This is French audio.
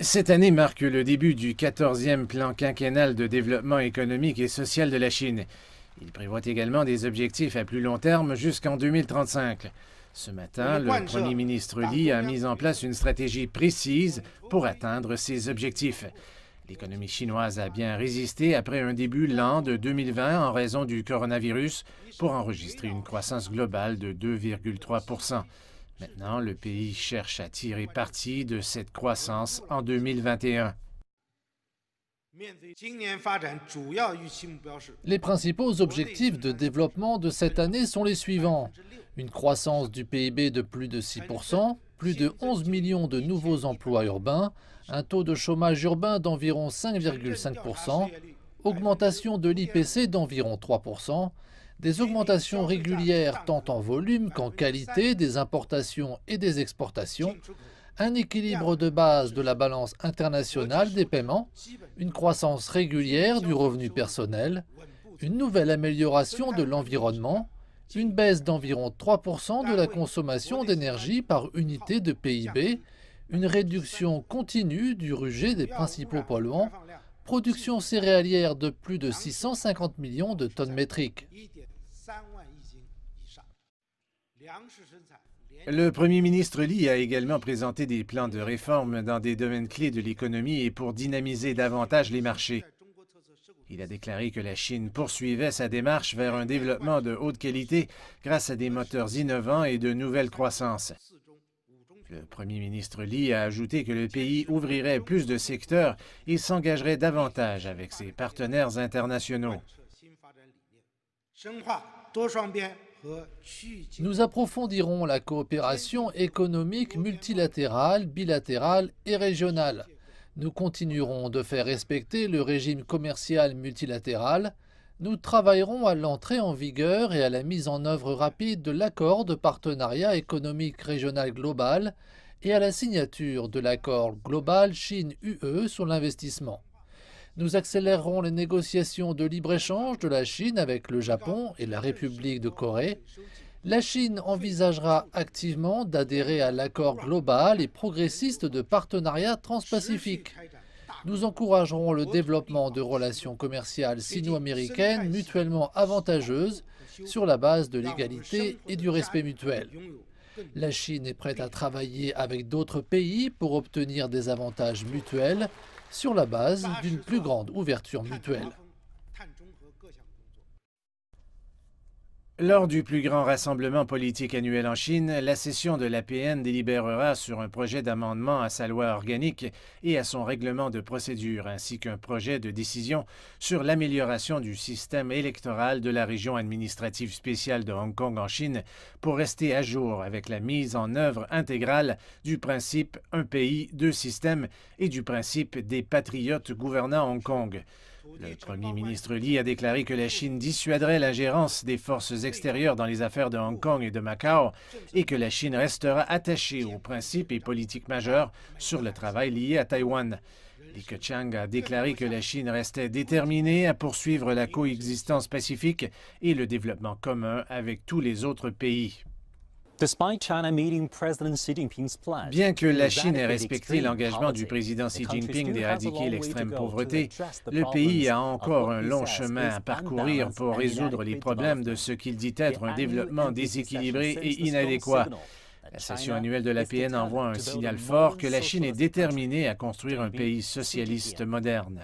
Cette année marque le début du 14e plan quinquennal de développement économique et social de la Chine. Il prévoit également des objectifs à plus long terme jusqu'en 2035. Ce matin, le Premier ministre Li a mis en place une stratégie précise pour atteindre ces objectifs. L'économie chinoise a bien résisté après un début lent de 2020 en raison du coronavirus pour enregistrer une croissance globale de 2,3 Maintenant, le pays cherche à tirer parti de cette croissance en 2021. Les principaux objectifs de développement de cette année sont les suivants. Une croissance du PIB de plus de 6 plus de 11 millions de nouveaux emplois urbains, un taux de chômage urbain d'environ 5,5%, augmentation de l'IPC d'environ 3%, des augmentations régulières tant en volume qu'en qualité des importations et des exportations, un équilibre de base de la balance internationale des paiements, une croissance régulière du revenu personnel, une nouvelle amélioration de l'environnement, une baisse d'environ 3% de la consommation d'énergie par unité de PIB, une réduction continue du rejet des principaux polluants, production céréalière de plus de 650 millions de tonnes métriques. Le Premier ministre Li a également présenté des plans de réforme dans des domaines clés de l'économie et pour dynamiser davantage les marchés. Il a déclaré que la Chine poursuivait sa démarche vers un développement de haute qualité grâce à des moteurs innovants et de nouvelles croissances. Le premier ministre Li a ajouté que le pays ouvrirait plus de secteurs et s'engagerait davantage avec ses partenaires internationaux. Nous approfondirons la coopération économique multilatérale, bilatérale et régionale. Nous continuerons de faire respecter le régime commercial multilatéral. Nous travaillerons à l'entrée en vigueur et à la mise en œuvre rapide de l'accord de partenariat économique régional global et à la signature de l'accord global Chine-UE sur l'investissement. Nous accélérerons les négociations de libre-échange de la Chine avec le Japon et la République de Corée la Chine envisagera activement d'adhérer à l'accord global et progressiste de partenariat transpacifique. Nous encouragerons le développement de relations commerciales sino-américaines mutuellement avantageuses sur la base de l'égalité et du respect mutuel. La Chine est prête à travailler avec d'autres pays pour obtenir des avantages mutuels sur la base d'une plus grande ouverture mutuelle. Lors du plus grand rassemblement politique annuel en Chine, la session de l'APN délibérera sur un projet d'amendement à sa loi organique et à son règlement de procédure, ainsi qu'un projet de décision sur l'amélioration du système électoral de la région administrative spéciale de Hong Kong en Chine pour rester à jour avec la mise en œuvre intégrale du principe un pays, deux systèmes et du principe des patriotes gouvernant Hong Kong. Le Premier ministre Li a déclaré que la Chine dissuaderait l'ingérence des forces extérieures dans les affaires de Hong Kong et de Macao et que la Chine restera attachée aux principes et politiques majeurs sur le travail lié à Taïwan. Li Keqiang a déclaré que la Chine restait déterminée à poursuivre la coexistence pacifique et le développement commun avec tous les autres pays. Bien que la Chine ait respecté l'engagement du président Xi Jinping d'éradiquer l'extrême pauvreté, le pays a encore un long chemin à parcourir pour résoudre les problèmes de ce qu'il dit être un développement déséquilibré et inadéquat. La session annuelle de l'APN envoie un signal fort que la Chine est déterminée à construire un pays socialiste moderne.